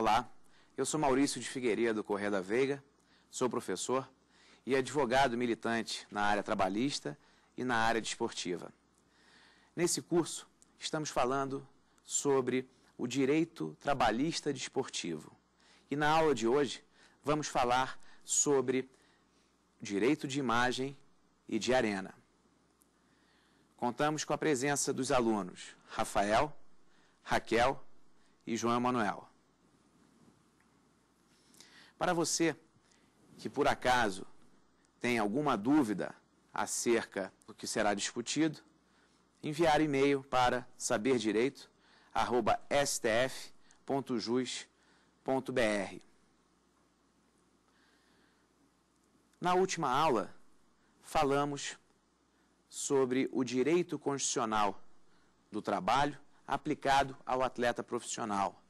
Olá, eu sou Maurício de Figueiredo Correia da Veiga, sou professor e advogado militante na área trabalhista e na área desportiva. Nesse curso, estamos falando sobre o direito trabalhista desportivo. E na aula de hoje, vamos falar sobre direito de imagem e de arena. Contamos com a presença dos alunos Rafael, Raquel e João Emanuel. Para você que por acaso tem alguma dúvida acerca do que será discutido, enviar e-mail para saberdireito@stf.jus.br. Na última aula, falamos sobre o direito constitucional do trabalho aplicado ao atleta profissional,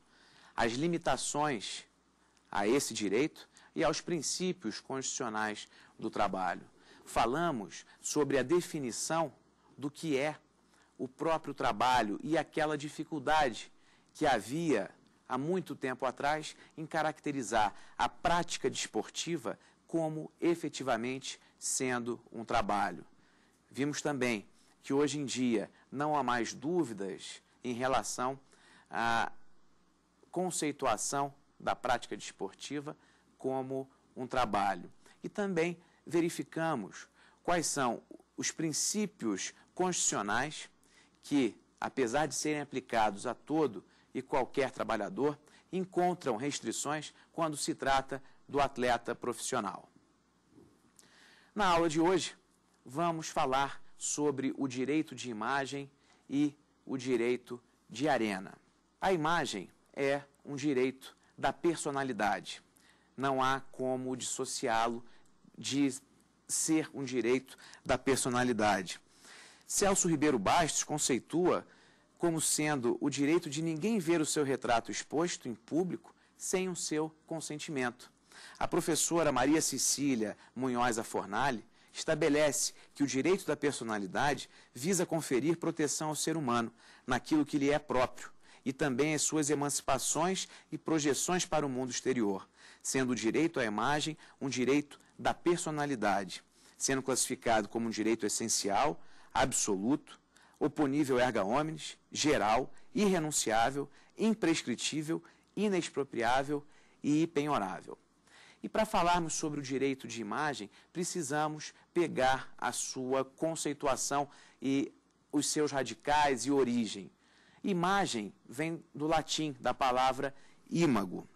as limitações a esse direito e aos princípios constitucionais do trabalho. Falamos sobre a definição do que é o próprio trabalho e aquela dificuldade que havia há muito tempo atrás em caracterizar a prática desportiva como efetivamente sendo um trabalho. Vimos também que hoje em dia não há mais dúvidas em relação à conceituação da prática desportiva como um trabalho. E também verificamos quais são os princípios constitucionais que, apesar de serem aplicados a todo e qualquer trabalhador, encontram restrições quando se trata do atleta profissional. Na aula de hoje, vamos falar sobre o direito de imagem e o direito de arena. A imagem é um direito da personalidade. Não há como dissociá-lo de ser um direito da personalidade. Celso Ribeiro Bastos conceitua como sendo o direito de ninguém ver o seu retrato exposto em público sem o seu consentimento. A professora Maria Cecília Munhoz Afornali estabelece que o direito da personalidade visa conferir proteção ao ser humano naquilo que lhe é próprio, e também as suas emancipações e projeções para o mundo exterior, sendo o direito à imagem um direito da personalidade, sendo classificado como um direito essencial, absoluto, oponível erga omnes, geral, irrenunciável, imprescritível, inexpropriável e penhorável. E para falarmos sobre o direito de imagem, precisamos pegar a sua conceituação e os seus radicais e origem. Imagem vem do latim, da palavra imago,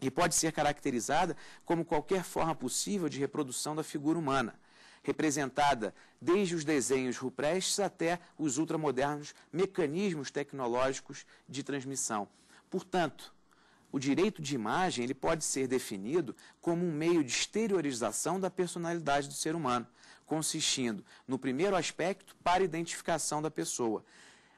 e pode ser caracterizada como qualquer forma possível de reprodução da figura humana, representada desde os desenhos rupestres até os ultramodernos mecanismos tecnológicos de transmissão. Portanto, o direito de imagem ele pode ser definido como um meio de exteriorização da personalidade do ser humano, consistindo, no primeiro aspecto, para identificação da pessoa,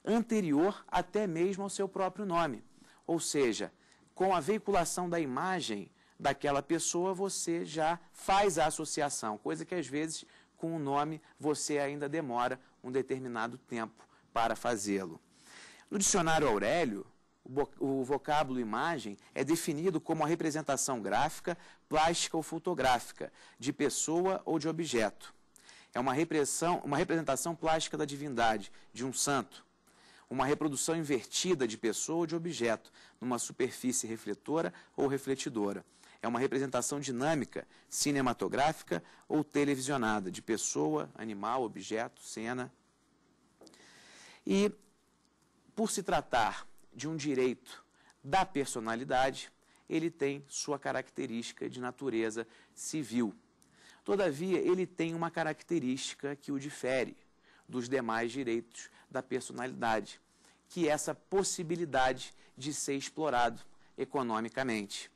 anterior até mesmo ao seu próprio nome. Ou seja, com a veiculação da imagem daquela pessoa, você já faz a associação, coisa que às vezes com o nome você ainda demora um determinado tempo para fazê-lo. No dicionário Aurélio, o vocábulo imagem é definido como a representação gráfica, plástica ou fotográfica de pessoa ou de objeto. É uma, uma representação plástica da divindade, de um santo, uma reprodução invertida de pessoa ou de objeto numa superfície refletora ou refletidora. É uma representação dinâmica, cinematográfica ou televisionada de pessoa, animal, objeto, cena. E, por se tratar de um direito da personalidade, ele tem sua característica de natureza civil. Todavia, ele tem uma característica que o difere dos demais direitos da personalidade, que essa possibilidade de ser explorado economicamente.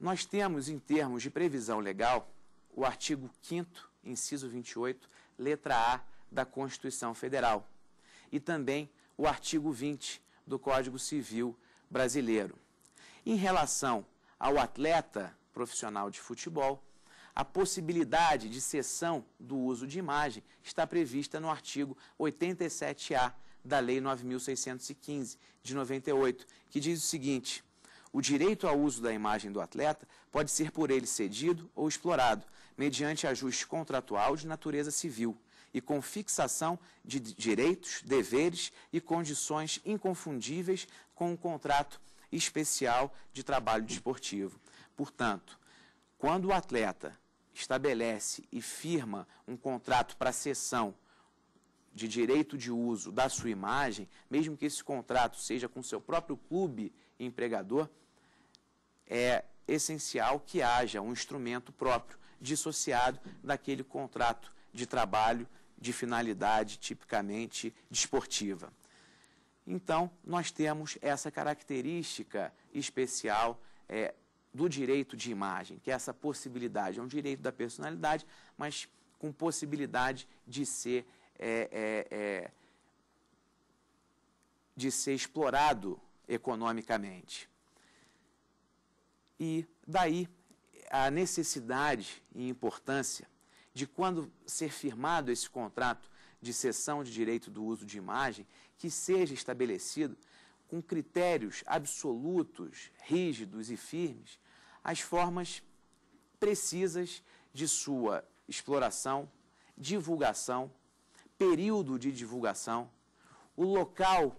Nós temos, em termos de previsão legal, o artigo 5, inciso 28, letra A da Constituição Federal, e também o artigo 20 do Código Civil Brasileiro. Em relação ao atleta profissional de futebol, a possibilidade de cessão do uso de imagem está prevista no artigo 87A da Lei 9.615, de 98, que diz o seguinte: o direito ao uso da imagem do atleta pode ser por ele cedido ou explorado, mediante ajuste contratual de natureza civil e com fixação de direitos, deveres e condições inconfundíveis com o contrato especial de trabalho desportivo. Portanto, quando o atleta estabelece e firma um contrato para cessão de direito de uso da sua imagem, mesmo que esse contrato seja com seu próprio clube empregador, é essencial que haja um instrumento próprio, dissociado daquele contrato de trabalho de finalidade tipicamente desportiva. Então, nós temos essa característica especial é, do direito de imagem, que é essa possibilidade, é um direito da personalidade, mas com possibilidade de ser é, é, é, de ser explorado economicamente. E daí a necessidade e importância de quando ser firmado esse contrato de cessão de direito do uso de imagem, que seja estabelecido com critérios absolutos, rígidos e firmes, as formas precisas de sua exploração, divulgação período de divulgação, o local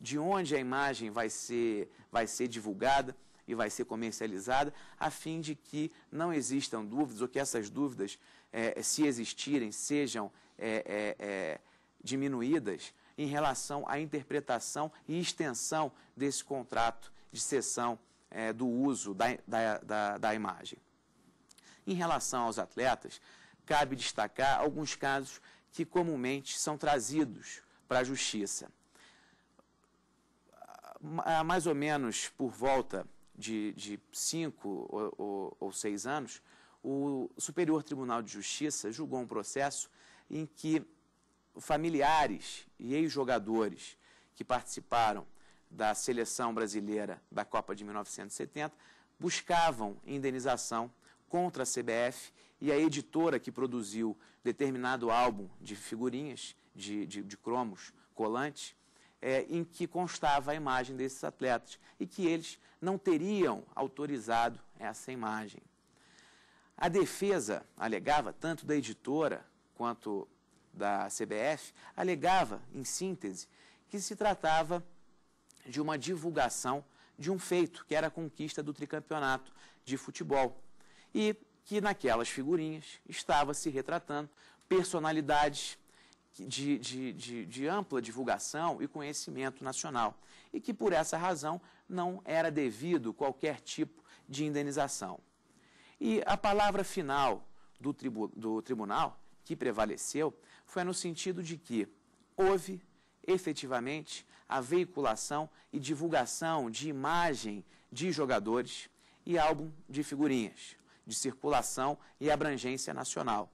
de onde a imagem vai ser, vai ser divulgada e vai ser comercializada, a fim de que não existam dúvidas ou que essas dúvidas, eh, eh, se existirem, sejam eh, diminuídas em relação à interpretação e extensão desse contrato de cessão do uso da, da, da, da imagem. Em relação aos atletas, cabe destacar alguns casos que comumente são trazidos para a justiça. Há mais ou menos por volta de, de cinco ou, ou, ou seis anos, o Superior Tribunal de Justiça julgou um processo em que familiares e ex-jogadores que participaram da seleção brasileira da Copa de 1970 buscavam indenização contra a CBF e a editora que produziu determinado álbum de figurinhas, de, de, de cromos, colantes, é, em que constava a imagem desses atletas e que eles não teriam autorizado essa imagem. A defesa alegava, tanto da editora quanto da CBF, alegava, em síntese, que se tratava de uma divulgação de um feito, que era a conquista do tricampeonato de futebol. E que naquelas figurinhas estava se retratando personalidades de, de, de, de, ampla divulgação e conhecimento nacional e que, por essa razão, não era devido qualquer tipo de indenização. E a palavra final do, tribu, do tribunal que prevaleceu foi no sentido de que houve efetivamente a veiculação e divulgação de imagem de jogadores e álbum de figurinhas de circulação e abrangência nacional.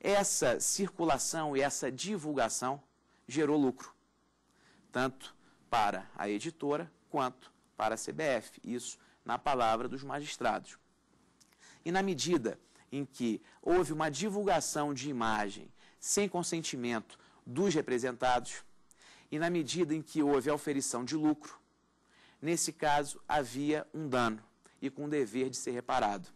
Essa circulação e essa divulgação gerou lucro, tanto para a editora quanto para a CBF, isso na palavra dos magistrados. E na medida em que houve uma divulgação de imagem sem consentimento dos representados, e na medida em que houve oferição de lucro, nesse caso havia um dano e com dever de ser reparado.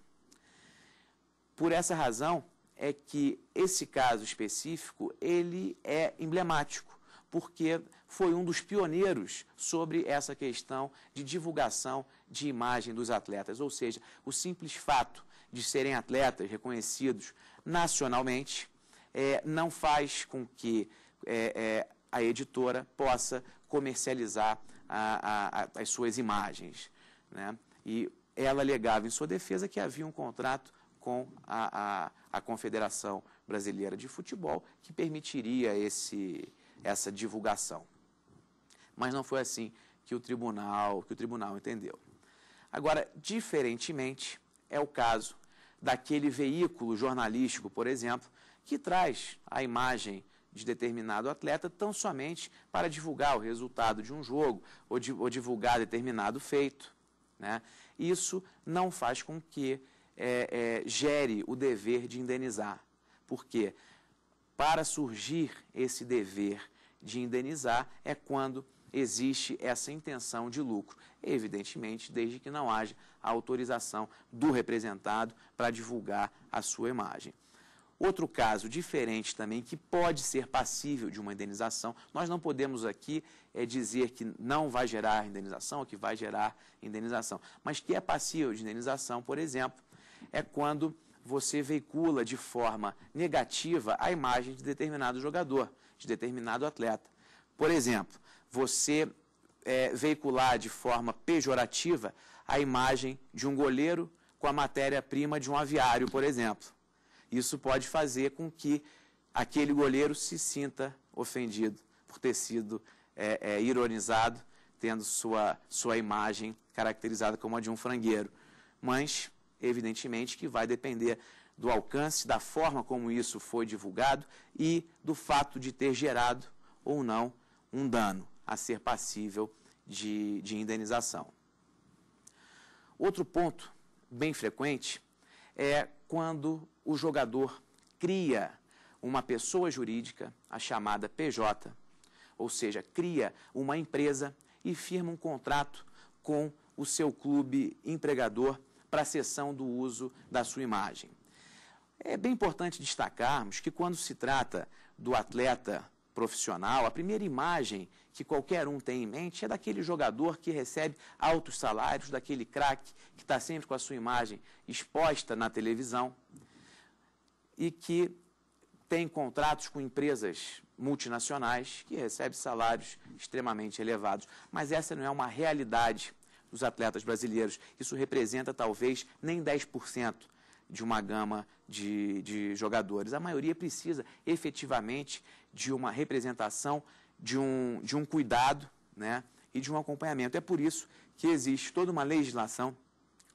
Por essa razão é que esse caso específico ele é emblemático, porque foi um dos pioneiros sobre essa questão de divulgação de imagem dos atletas, ou seja, o simples fato de serem atletas reconhecidos nacionalmente é, não faz com que é, é, a editora possa comercializar a, a, a, as suas imagens. Né? E ela alegava em sua defesa que havia um contrato com a, a, a Confederação Brasileira de Futebol, que permitiria esse, essa divulgação. Mas não foi assim que o tribunal, que o tribunal entendeu. Agora, diferentemente, é o caso daquele veículo jornalístico, por exemplo, que traz a imagem de determinado atleta tão somente para divulgar o resultado de um jogo ou, de, ou divulgar determinado feito. Né? Isso não faz com que é, é, gere o dever de indenizar. Porque para surgir esse dever de indenizar é quando existe essa intenção de lucro, evidentemente, desde que não haja a autorização do representado para divulgar a sua imagem. Outro caso diferente também, que pode ser passível de uma indenização, nós não podemos aqui é, dizer que não vai gerar indenização ou que vai gerar indenização, mas que é passível de indenização, por exemplo, é quando você veicula de forma negativa a imagem de determinado jogador, de determinado atleta. Por exemplo, você é, veicular de forma pejorativa a imagem de um goleiro com a matéria-prima de um aviário, por exemplo. Isso pode fazer com que aquele goleiro se sinta ofendido por ter sido é, é, ironizado, tendo sua, sua imagem caracterizada como a de um frangueiro. Mas Evidentemente que vai depender do alcance, da forma como isso foi divulgado e do fato de ter gerado ou não um dano a ser passível de, de indenização. Outro ponto bem frequente é quando o jogador cria uma pessoa jurídica, a chamada PJ, ou seja, cria uma empresa e firma um contrato com o seu clube empregador para a cessão do uso da sua imagem. É bem importante destacarmos que quando se trata do atleta profissional, a primeira imagem que qualquer um tem em mente é daquele jogador que recebe altos salários, daquele craque que está sempre com a sua imagem exposta na televisão e que tem contratos com empresas multinacionais que recebe salários extremamente elevados. Mas essa não é uma realidade dos atletas brasileiros. Isso representa talvez nem 10% de uma gama de, de jogadores. A maioria precisa efetivamente de uma representação, de um, de um cuidado né, e de um acompanhamento. É por isso que existe toda uma legislação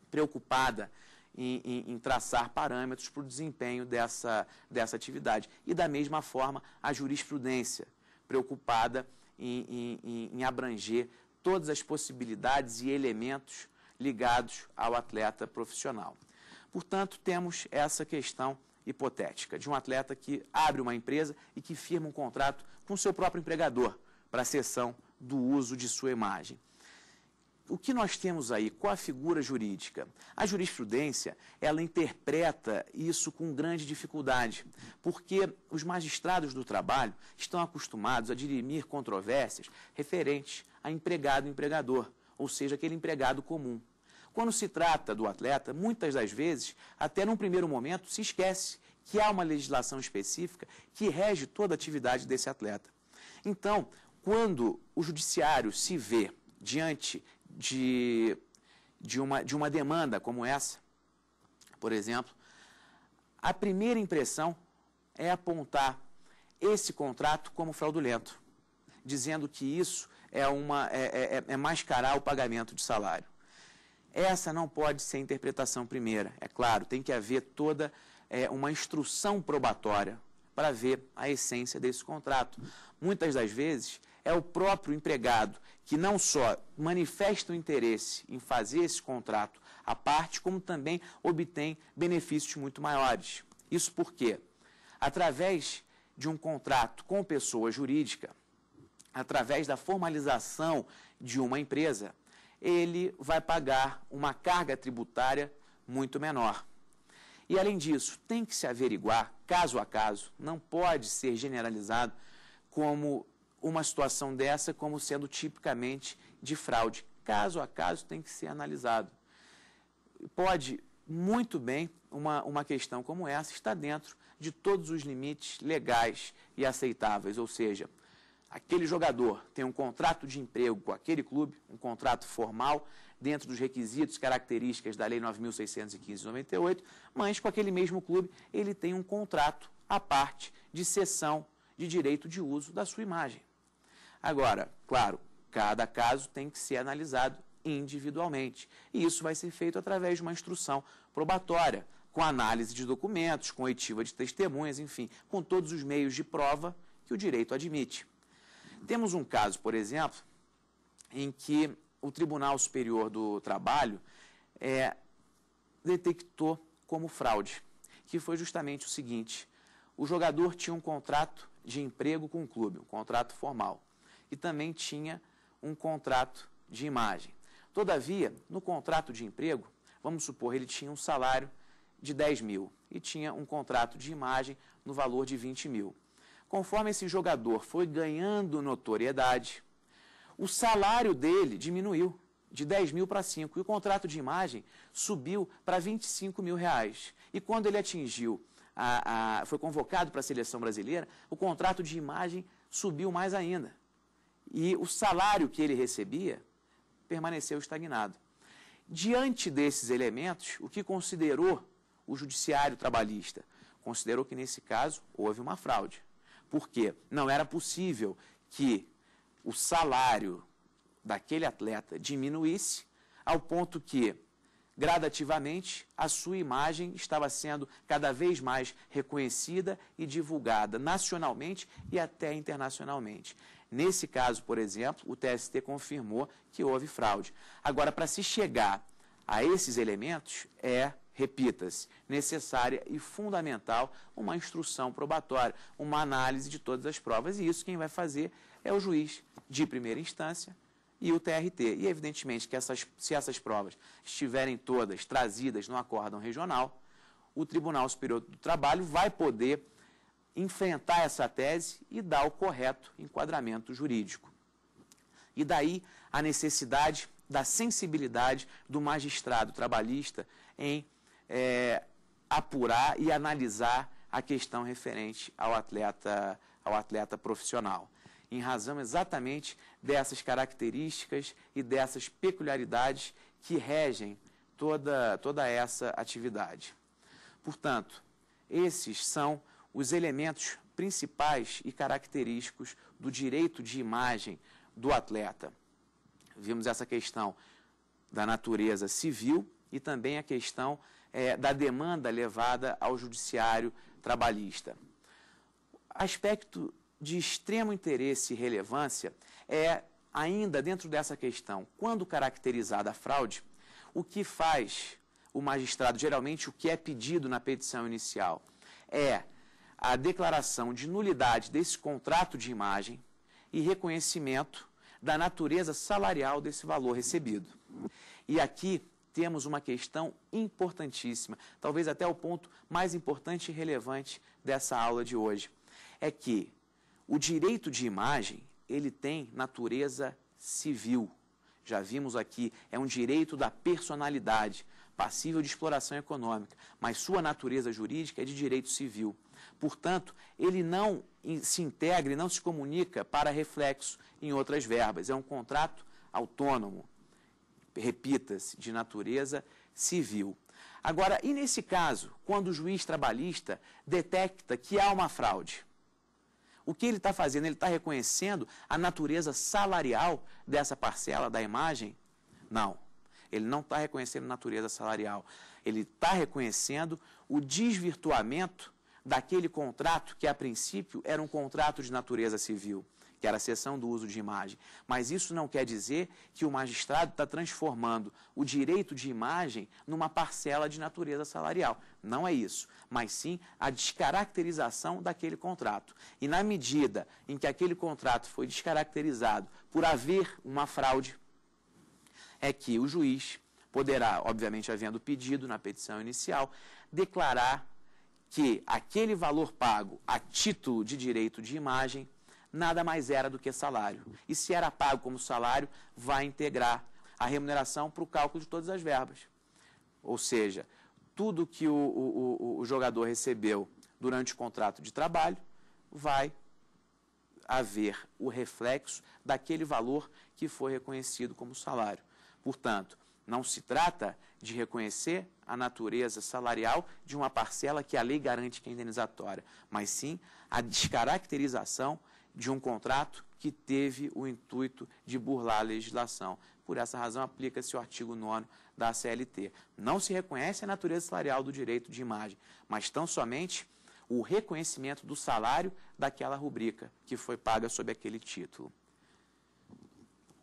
preocupada em, em, em, traçar parâmetros para o desempenho dessa, dessa atividade. E, da mesma forma, a jurisprudência, preocupada em, em abranger todas as possibilidades e elementos ligados ao atleta profissional. Portanto, temos essa questão hipotética de um atleta que abre uma empresa e que firma um contrato com seu próprio empregador para a cessão do uso de sua imagem. O que nós temos aí? Qual a figura jurídica? A jurisprudência, ela interpreta isso com grande dificuldade, porque os magistrados do trabalho estão acostumados a dirimir controvérsias referentes a empregado-empregador, ou seja, aquele empregado comum. Quando se trata do atleta, muitas das vezes, até num primeiro momento, se esquece que há uma legislação específica que rege toda a atividade desse atleta. Então, quando o judiciário se vê diante de, de, uma, de uma demanda como essa, por exemplo, a primeira impressão é apontar esse contrato como fraudulento, dizendo que isso é, uma, é, é, é, é mascarar o pagamento de salário. Essa não pode ser a interpretação primeira. É claro, tem que haver toda é, uma instrução probatória para ver a essência desse contrato. Muitas das vezes é o próprio empregado que não só manifesta o interesse em fazer esse contrato à parte, como também obtém benefícios muito maiores. Isso porque, através de um contrato com pessoa jurídica, através da formalização de uma empresa, ele vai pagar uma carga tributária muito menor. E além disso, tem que se averiguar caso a caso, não pode ser generalizado como uma situação dessa como sendo tipicamente de fraude. Caso a caso tem que ser analisado. Pode muito bem uma, uma questão como essa estar dentro de todos os limites legais e aceitáveis, ou seja, aquele jogador tem um contrato de emprego com aquele clube, um contrato formal, dentro dos requisitos, características da Lei 9.615-98, mas com aquele mesmo clube ele tem um contrato à parte de cessão de direito de uso da sua imagem. Agora, claro, cada caso tem que ser analisado individualmente. E isso vai ser feito através de uma instrução probatória, com análise de documentos, com oitiva de testemunhas, enfim, com todos os meios de prova que o direito admite. Temos um caso, por exemplo, em que o Tribunal Superior do Trabalho é, detectou como fraude, que foi justamente o seguinte: o jogador tinha um contrato de emprego com o clube, um contrato formal, e também tinha um contrato de imagem. Todavia, no contrato de emprego, vamos supor, ele tinha um salário de 10 mil e tinha um contrato de imagem no valor de 20 mil. Conforme esse jogador foi ganhando notoriedade, o salário dele diminuiu de 10 mil para 5 e o contrato de imagem subiu para 25 mil reais. E quando ele atingiu, a, a, foi convocado para a seleção brasileira, o contrato de imagem subiu mais ainda. E o salário que ele recebia permaneceu estagnado. Diante desses elementos, o que considerou o judiciário trabalhista? Considerou que nesse caso houve uma fraude porque não era possível que o salário daquele atleta diminuísse ao ponto que, gradativamente, a sua imagem estava sendo cada vez mais reconhecida e divulgada nacionalmente e até internacionalmente. Nesse caso, por exemplo, o TST confirmou que houve fraude. Agora, para se chegar a esses elementos, é repita-se, necessária e fundamental uma instrução probatória, uma análise de todas as provas, e isso quem vai fazer é o juiz de primeira instância e o TRT. E evidentemente que essas, se essas provas estiverem todas trazidas no acórdão regional, o Tribunal Superior do Trabalho vai poder enfrentar essa tese e dar o correto enquadramento jurídico. E daí a necessidade da sensibilidade do magistrado trabalhista em é, apurar e analisar a questão referente ao atleta, ao atleta profissional. Em razão exatamente dessas características e dessas peculiaridades que regem toda, toda essa atividade. Portanto, esses são os elementos principais e característicos do direito de imagem do atleta. Vimos essa questão da natureza civil e também a questão é, da demanda levada ao judiciário trabalhista. Aspecto de extremo interesse e relevância é, ainda dentro dessa questão, quando caracterizada a fraude, o que faz o magistrado, geralmente o que é pedido na petição inicial, é a declaração de nulidade desse contrato de imagem e reconhecimento da natureza salarial desse valor recebido. E aqui temos uma questão importantíssima, talvez até o ponto mais importante e relevante dessa aula de hoje. É que o direito de imagem, ele tem natureza civil. Já vimos aqui, é um direito da personalidade, passível de exploração econômica, mas sua natureza jurídica é de direito civil. Portanto, ele não se integra e não se comunica para reflexo em outras verbas. É um contrato autônomo repita-se, de natureza civil. Agora, e nesse caso, quando o juiz trabalhista detecta que há uma fraude? O que ele está fazendo? Ele está reconhecendo a natureza salarial dessa parcela da imagem? Não. Ele não está reconhecendo a natureza salarial. Ele está reconhecendo o desvirtuamento daquele contrato que, a princípio, era um contrato de natureza civil que era a sessão do uso de imagem. Mas isso não quer dizer que o magistrado está transformando o direito de imagem numa parcela de natureza salarial. Não é isso, mas sim a descaracterização daquele contrato. E na medida em que aquele contrato foi descaracterizado por haver uma fraude, é que o juiz poderá, obviamente havendo pedido na petição inicial, declarar que aquele valor pago a título de direito de imagem nada mais era do que salário. E se era pago como salário, vai integrar a remuneração para o cálculo de todas as verbas. Ou seja, tudo que o, o, o jogador recebeu durante o contrato de trabalho vai haver o reflexo daquele valor que foi reconhecido como salário. Portanto, não se trata de reconhecer a natureza salarial de uma parcela que a lei garante que é indenizatória, mas sim a descaracterização de um contrato que teve o intuito de burlar a legislação. Por essa razão, aplica-se o artigo 9 da CLT. Não se reconhece a natureza salarial do direito de imagem, mas tão somente o reconhecimento do salário daquela rubrica que foi paga sob aquele título.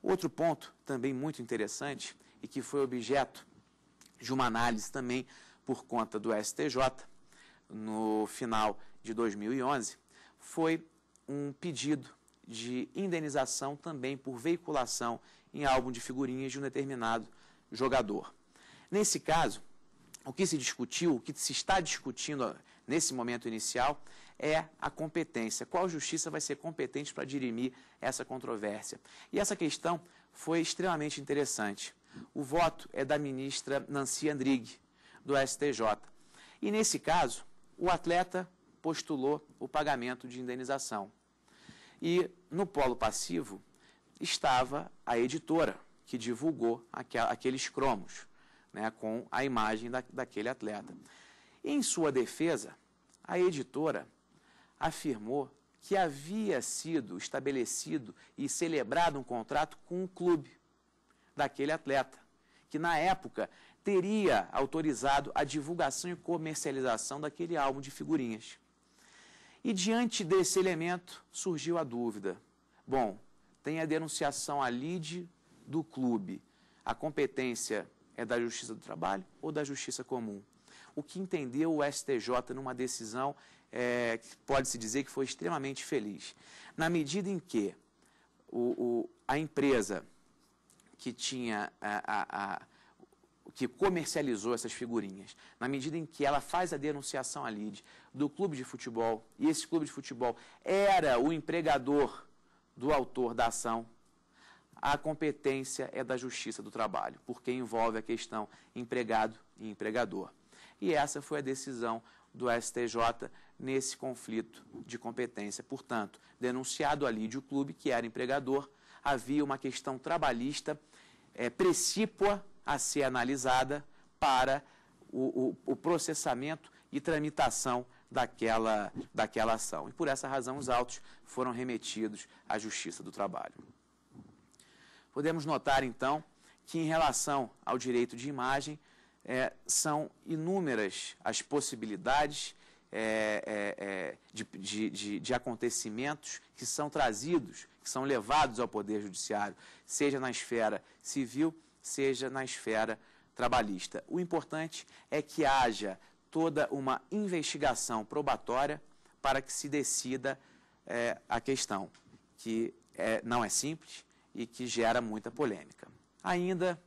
Outro ponto também muito interessante e que foi objeto de uma análise também por conta do STJ no final de 2011 foi um pedido de indenização também por veiculação em álbum de figurinhas de um determinado jogador. Nesse caso, o que se discutiu, o que se está discutindo nesse momento inicial é a competência. Qual justiça vai ser competente para dirimir essa controvérsia? E essa questão foi extremamente interessante. O voto é da ministra Nancy Andrighi, do STJ. E nesse caso, o atleta postulou o pagamento de indenização. E no polo passivo estava a editora que divulgou aqueles cromos né, com a imagem da, daquele atleta. Em sua defesa, a editora afirmou que havia sido estabelecido e celebrado um contrato com o clube daquele atleta, que na época teria autorizado a divulgação e comercialização daquele álbum de figurinhas. E diante desse elemento surgiu a dúvida. Bom, tem a denunciação à lide do clube. A competência é da Justiça do Trabalho ou da Justiça Comum? O que entendeu o STJ numa decisão é, que pode-se dizer que foi extremamente feliz? Na medida em que o, o, a empresa que tinha a, a, a, que comercializou essas figurinhas, na medida em que ela faz a denunciação à LIDE, do clube de futebol, e esse clube de futebol era o empregador do autor da ação, a competência é da Justiça do Trabalho, porque envolve a questão empregado e empregador. E essa foi a decisão do STJ nesse conflito de competência. Portanto, denunciado ali de o clube, que era empregador, havia uma questão trabalhista é, precípua a ser analisada para o, o, o processamento e tramitação daquela, daquela ação. E por essa razão, os autos foram remetidos à Justiça do Trabalho. Podemos notar, então, que em relação ao direito de imagem, é, são inúmeras as possibilidades é, é, é de, de, de, de acontecimentos que são trazidos, que são levados ao Poder Judiciário, seja na esfera civil, seja na esfera trabalhista. O importante é que haja toda uma investigação probatória para que se decida é, a questão, que é, não é simples e que gera muita polêmica. Ainda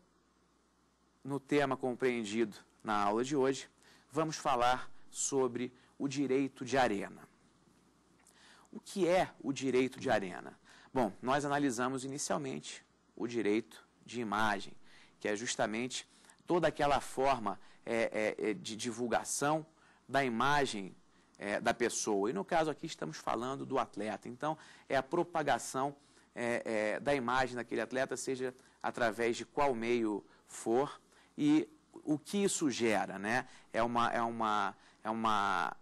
no tema compreendido na aula de hoje, vamos falar sobre o direito de arena. O que é o direito de arena? Bom, nós analisamos inicialmente o direito de imagem, que é justamente toda aquela forma é, é, é, de divulgação da imagem é, da pessoa. E no caso aqui estamos falando do atleta. Então, é a propagação é, é, da imagem daquele atleta, seja através de qual meio for. E o que isso gera? Né? É, uma, é, uma, é uma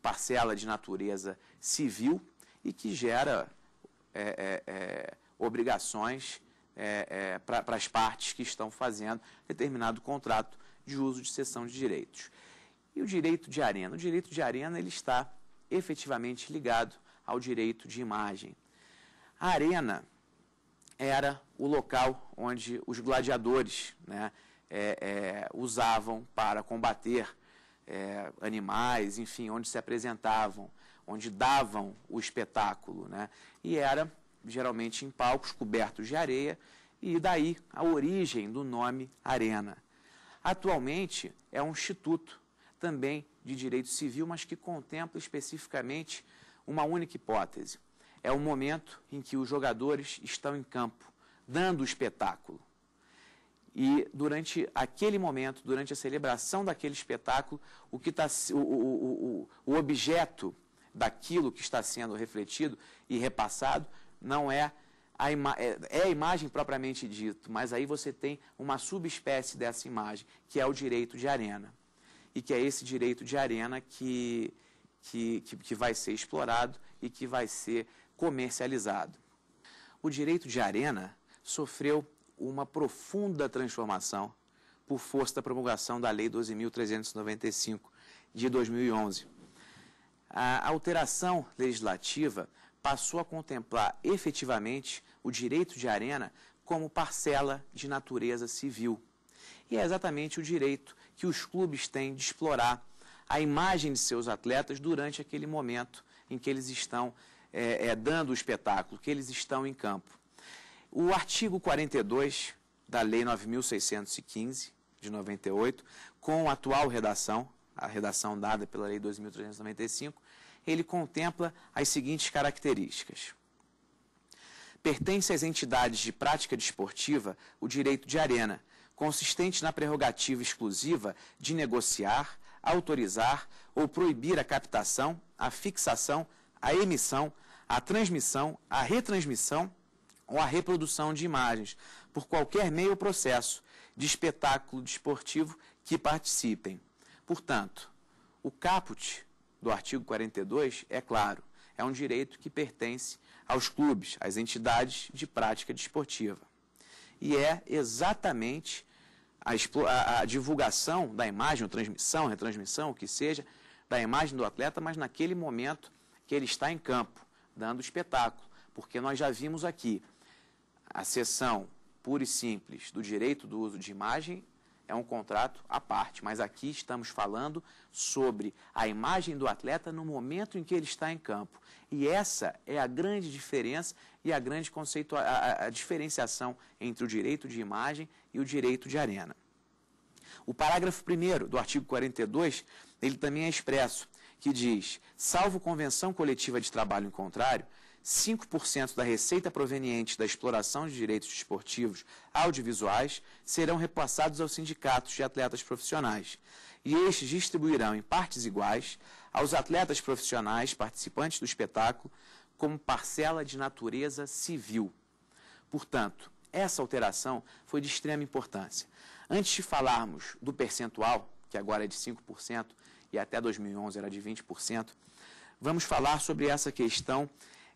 parcela de natureza civil e que gera obrigações para as partes que estão fazendo determinado contrato de uso de cessão de direitos. E o direito de arena? O direito de arena ele está efetivamente ligado ao direito de imagem. A arena era o local onde os gladiadores né, é, é, usavam para combater é, animais, enfim, onde se apresentavam, onde davam o espetáculo. Né? E era geralmente em palcos cobertos de areia, e daí a origem do nome arena. Atualmente é um instituto também de direito civil, mas que contempla especificamente uma única hipótese. É o momento em que os jogadores estão em campo, dando o espetáculo. E durante aquele momento, durante a celebração daquele espetáculo, o, que tá, o, o, o, o objeto daquilo que está sendo refletido e repassado não é a é, é a imagem propriamente dito, mas aí você tem uma subespécie dessa imagem, que é o direito de arena. E que é esse direito de arena que, que, que, que vai ser explorado e que vai ser comercializado. O direito de arena sofreu uma profunda transformação por força da promulgação da Lei 12.395 de 2011. A alteração legislativa passou a contemplar efetivamente o direito de arena como parcela de natureza civil. E é exatamente o direito que os clubes têm de explorar a imagem de seus atletas durante aquele momento em que eles estão é, é, dando o espetáculo, que eles estão em campo. O artigo 42 da Lei 9.615, de 98, com a atual redação, a redação dada pela Lei 2.395, ele contempla as seguintes características pertence às entidades de prática desportiva o direito de arena, consistente na prerrogativa exclusiva de negociar, autorizar ou proibir a captação, a fixação, a emissão, a transmissão, a retransmissão ou a reprodução de imagens, por qualquer meio ou processo, de espetáculo desportivo que participem. Portanto, o caput do artigo 42, é claro, é um direito que pertence aos clubes, às entidades de prática desportiva. E é exatamente a, a, divulgação da imagem, ou transmissão, retransmissão, o que seja, da imagem do atleta, mas naquele momento que ele está em campo, dando espetáculo. Porque nós já vimos aqui a sessão pura e simples do direito do uso de imagem é um contrato à parte, mas aqui estamos falando sobre a imagem do atleta no momento em que ele está em campo. E essa é a grande diferença e a grande conceito, a, a diferenciação entre o direito de imagem e o direito de arena. O parágrafo 1 do artigo 42, ele também é expresso, que diz: salvo convenção coletiva de trabalho em contrário, 5% da receita proveniente da exploração de direitos esportivos audiovisuais serão repassados aos sindicatos de atletas profissionais. E estes distribuirão em partes iguais aos atletas profissionais participantes do espetáculo como parcela de natureza civil. Portanto, essa alteração foi de extrema importância. Antes de falarmos do percentual, que agora é de 5% e até 2011 era de 20%, vamos falar sobre essa questão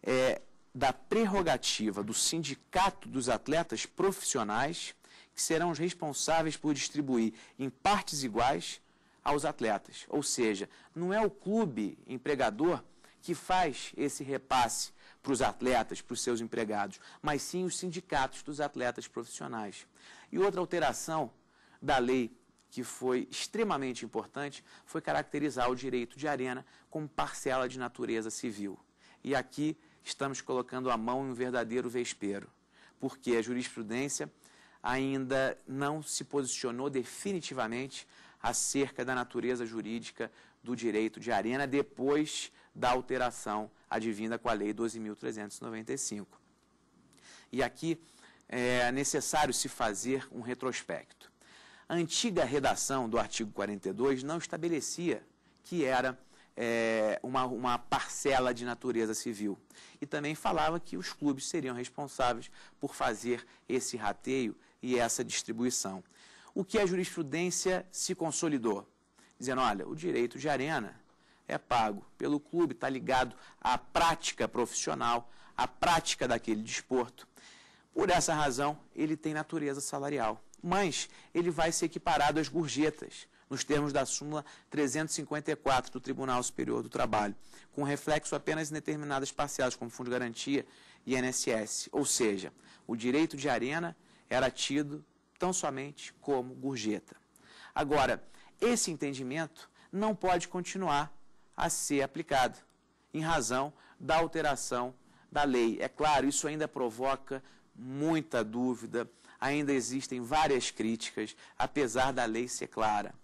é, da prerrogativa do Sindicato dos Atletas Profissionais, que serão os responsáveis por distribuir em partes iguais aos atletas. Ou seja, não é o clube empregador que faz esse repasse para os atletas, para os seus empregados, mas sim os sindicatos dos atletas profissionais. E outra alteração da lei que foi extremamente importante foi caracterizar o direito de arena como parcela de natureza civil. E aqui estamos colocando a mão em um verdadeiro vespeiro, porque a jurisprudência ainda não se posicionou definitivamente acerca da natureza jurídica do direito de arena depois da alteração advinda com a Lei 12.395. E aqui é necessário se fazer um retrospecto. A antiga redação do artigo 42 não estabelecia que era é, uma, uma parcela de natureza civil. E também falava que os clubes seriam responsáveis por fazer esse rateio e essa distribuição. O que a jurisprudência se consolidou? Dizendo, olha, o direito de arena é pago pelo clube, está ligado à prática profissional, à prática daquele desporto. Por essa razão, ele tem natureza salarial, mas ele vai ser equiparado às gorjetas nos termos da súmula 354 do Tribunal Superior do Trabalho, com reflexo apenas em determinadas parcelas, como Fundo de Garantia e INSS. Ou seja, o direito de arena era tido tão somente como gorjeta. Agora, esse entendimento não pode continuar a ser aplicado em razão da alteração da lei. É claro, isso ainda provoca muita dúvida, ainda existem várias críticas, apesar da lei ser clara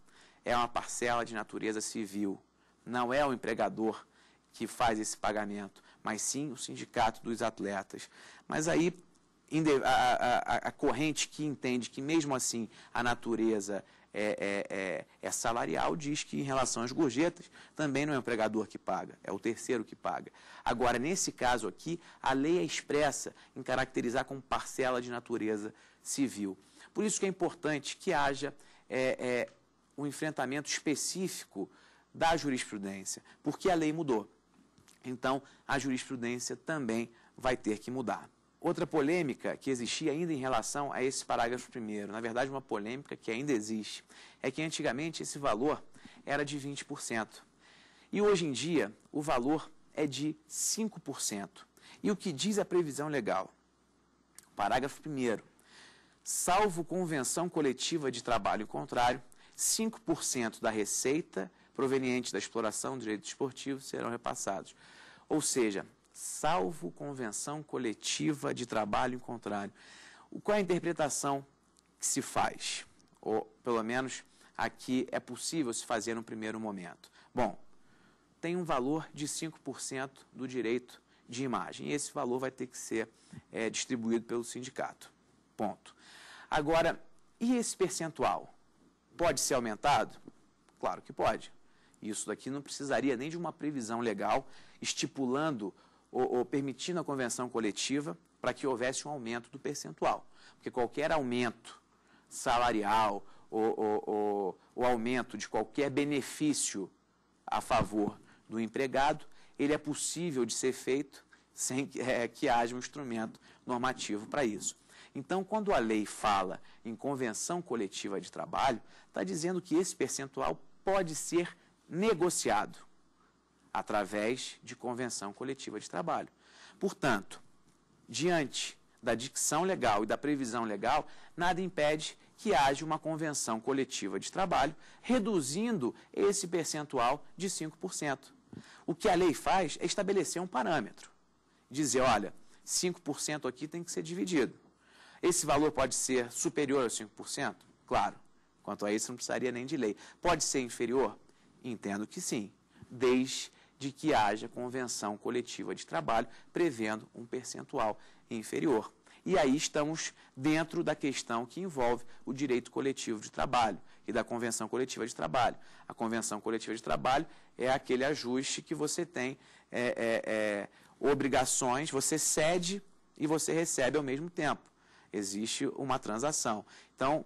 é uma parcela de natureza civil. Não é o empregador que faz esse pagamento, mas sim o sindicato dos atletas. Mas aí a, a, a corrente que entende que mesmo assim a natureza é, é, é, é, salarial diz que em relação às gorjetas também não é o empregador que paga, é o terceiro que paga. Agora, nesse caso aqui, a lei é expressa em caracterizar como parcela de natureza civil. Por isso que é importante que haja é, é, um enfrentamento específico da jurisprudência, porque a lei mudou. Então, a jurisprudência também vai ter que mudar. Outra polêmica que existia ainda em relação a esse parágrafo primeiro, na verdade uma polêmica que ainda existe, é que antigamente esse valor era de 20%. E hoje em dia o valor é de 5%. E o que diz a previsão legal? Parágrafo primeiro. Salvo convenção coletiva de trabalho contrário, 5% da receita proveniente da exploração do direito esportivo serão repassados. Ou seja, salvo convenção coletiva de trabalho em contrário. Qual é a interpretação que se faz? Ou, pelo menos, aqui é possível se fazer no primeiro momento. Bom, tem um valor de 5% do direito de imagem. E esse valor vai ter que ser é, distribuído pelo sindicato. Ponto. Agora, e esse percentual? pode ser aumentado? Claro que pode. Isso daqui não precisaria nem de uma previsão legal estipulando ou, ou permitindo a convenção coletiva para que houvesse um aumento do percentual. Porque qualquer aumento salarial ou, ou, ou, ou aumento de qualquer benefício a favor do empregado, ele é possível de ser feito sem que, é, que haja um instrumento normativo para isso. Então, quando a lei fala em convenção coletiva de trabalho, está dizendo que esse percentual pode ser negociado através de convenção coletiva de trabalho. Portanto, diante da dicção legal e da previsão legal, nada impede que haja uma convenção coletiva de trabalho, reduzindo esse percentual de 5%. O que a lei faz é estabelecer um parâmetro. Dizer, olha, 5% aqui tem que ser dividido. Esse valor pode ser superior aos 5%? Claro. Quanto a isso, não precisaria nem de lei. Pode ser inferior? Entendo que sim, desde que haja convenção coletiva de trabalho prevendo um percentual inferior. E aí estamos dentro da questão que envolve o direito coletivo de trabalho e da convenção coletiva de trabalho. A convenção coletiva de trabalho é aquele ajuste que você tem é, é, é, obrigações, você cede e você recebe ao mesmo tempo existe uma transação. Então,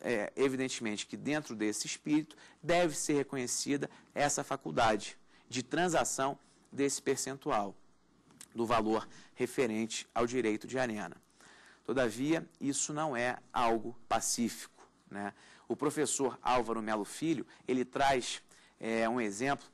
é, evidentemente que dentro desse espírito deve ser reconhecida essa faculdade de transação desse percentual do valor referente ao direito de arena. Todavia, isso não é algo pacífico. Né? O professor Álvaro Melo Filho, ele traz é, um exemplo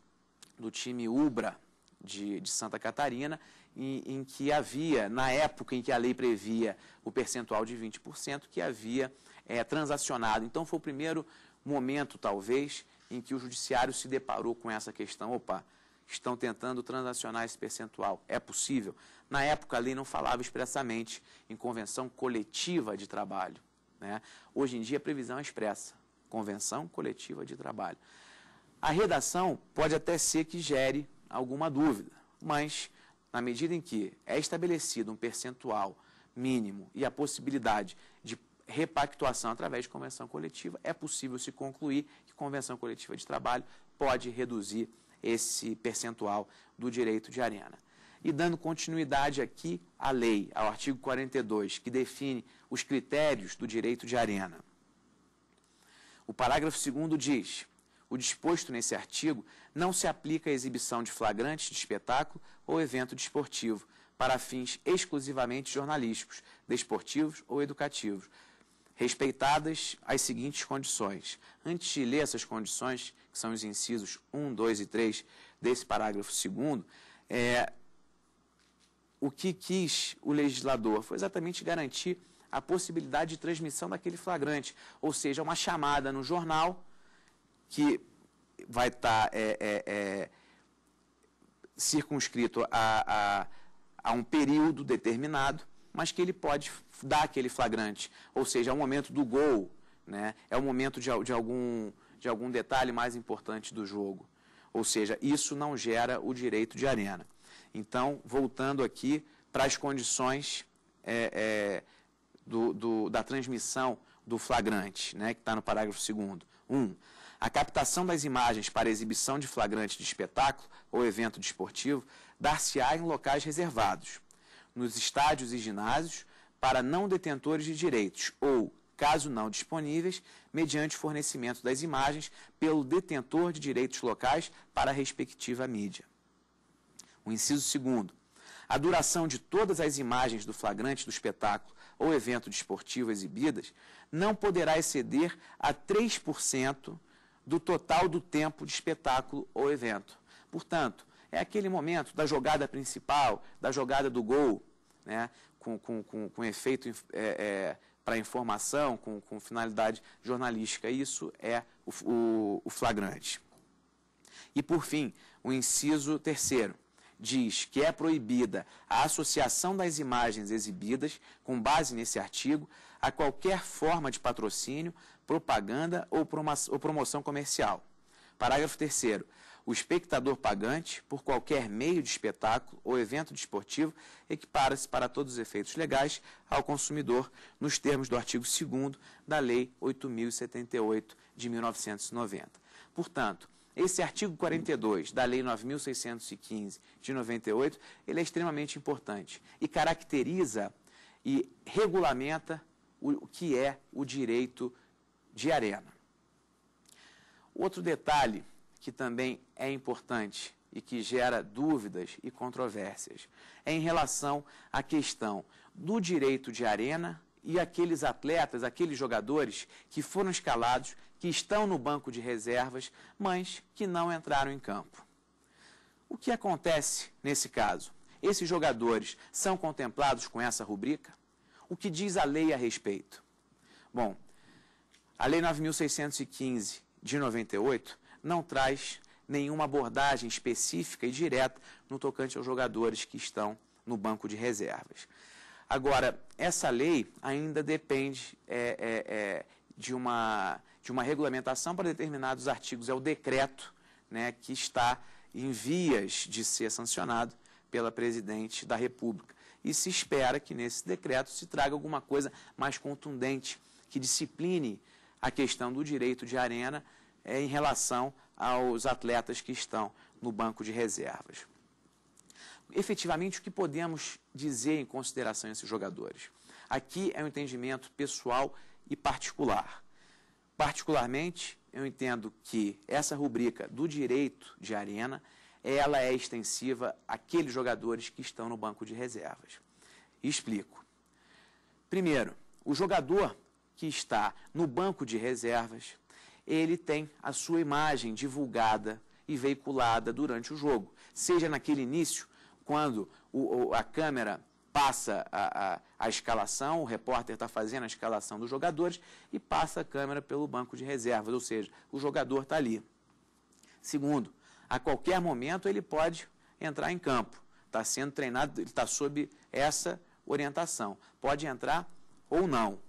do time Ubra de, de Santa Catarina, em, em, que havia, na época em que a lei previa o percentual de 20%, que havia é, transacionado. Então, foi o primeiro momento, talvez, em que o judiciário se deparou com essa questão, opa, estão tentando transacionar esse percentual. É possível? Na época, a lei não falava expressamente em convenção coletiva de trabalho. Né? Hoje em dia, a previsão é expressa, convenção coletiva de trabalho. A redação pode até ser que gere alguma dúvida, mas na medida em que é estabelecido um percentual mínimo e a possibilidade de repactuação através de convenção coletiva, é possível se concluir que convenção coletiva de trabalho pode reduzir esse percentual do direito de arena. E dando continuidade aqui à lei, ao artigo 42, que define os critérios do direito de arena. O parágrafo 2 diz: o disposto nesse artigo não se aplica à exibição de flagrantes de espetáculo ou evento desportivo, para fins exclusivamente jornalísticos, desportivos ou educativos, respeitadas as seguintes condições. Antes de ler essas condições, que são os incisos 1, 2 e 3 desse parágrafo 2, é, o que quis o legislador foi exatamente garantir a possibilidade de transmissão daquele flagrante, ou seja, uma chamada no jornal que vai estar tá, é, é, é, circunscrito a, a, a, um período determinado, mas que ele pode dar aquele flagrante. Ou seja, é o momento do gol, né? é o momento de, de, algum, de algum detalhe mais importante do jogo. Ou seja, isso não gera o direito de arena. Então, voltando aqui para as condições é, é, do, do, da transmissão do flagrante, né, que está no parágrafo 2. 1. Um, a captação das imagens para exibição de flagrante de espetáculo ou evento desportivo dar-se-á em locais reservados, nos estádios e ginásios, para não detentores de direitos ou, caso não disponíveis, mediante fornecimento das imagens pelo detentor de direitos locais para a respectiva mídia. O inciso segundo. A duração de todas as imagens do flagrante do espetáculo ou evento desportivo exibidas não poderá exceder a 3% do total do tempo de espetáculo ou evento. Portanto, é aquele momento da jogada principal, da jogada do gol, né, com, com, com, com efeito é, é, para informação, com, com, finalidade jornalística. Isso é o, o, o, flagrante. E, por fim, o inciso terceiro diz que é proibida a associação das imagens exibidas, com base nesse artigo, a qualquer forma de patrocínio, propaganda ou, promoção comercial. Parágrafo 3 O espectador pagante, por qualquer meio de espetáculo ou evento desportivo, equipara-se para todos os efeitos legais ao consumidor nos termos do artigo 2 da Lei 8078 de 1990. Portanto, esse artigo 42 da Lei 9615 de 98, ele é extremamente importante e caracteriza e regulamenta o que é o direito de arena. Outro detalhe que também é importante e que gera dúvidas e controvérsias é em relação à questão do direito de arena e aqueles atletas, aqueles jogadores que foram escalados, que estão no banco de reservas, mas que não entraram em campo. O que acontece nesse caso? Esses jogadores são contemplados com essa rubrica? O que diz a lei a respeito? Bom, a Lei 9.615 de 98 não traz nenhuma abordagem específica e direta no tocante aos jogadores que estão no banco de reservas. Agora, essa lei ainda depende é, é, é, de, uma, de uma regulamentação para determinados artigos. É o decreto né, que está em vias de ser sancionado pela presidente da República. E se espera que nesse decreto se traga alguma coisa mais contundente, que discipline a questão do direito de arena é, em relação aos atletas que estão no banco de reservas. Efetivamente, o que podemos dizer em consideração a esses jogadores? Aqui é um entendimento pessoal e particular. Particularmente, eu entendo que essa rubrica do direito de arena, ela é extensiva àqueles jogadores que estão no banco de reservas. Explico. Primeiro, o jogador que está no banco de reservas, ele tem a sua imagem divulgada e veiculada durante o jogo. Seja naquele início, quando o, a câmera passa a, a, a escalação, o repórter está fazendo a escalação dos jogadores e passa a câmera pelo banco de reservas, ou seja, o jogador está ali. Segundo, a qualquer momento ele pode entrar em campo. Está sendo treinado, ele está sob essa orientação. Pode entrar ou não.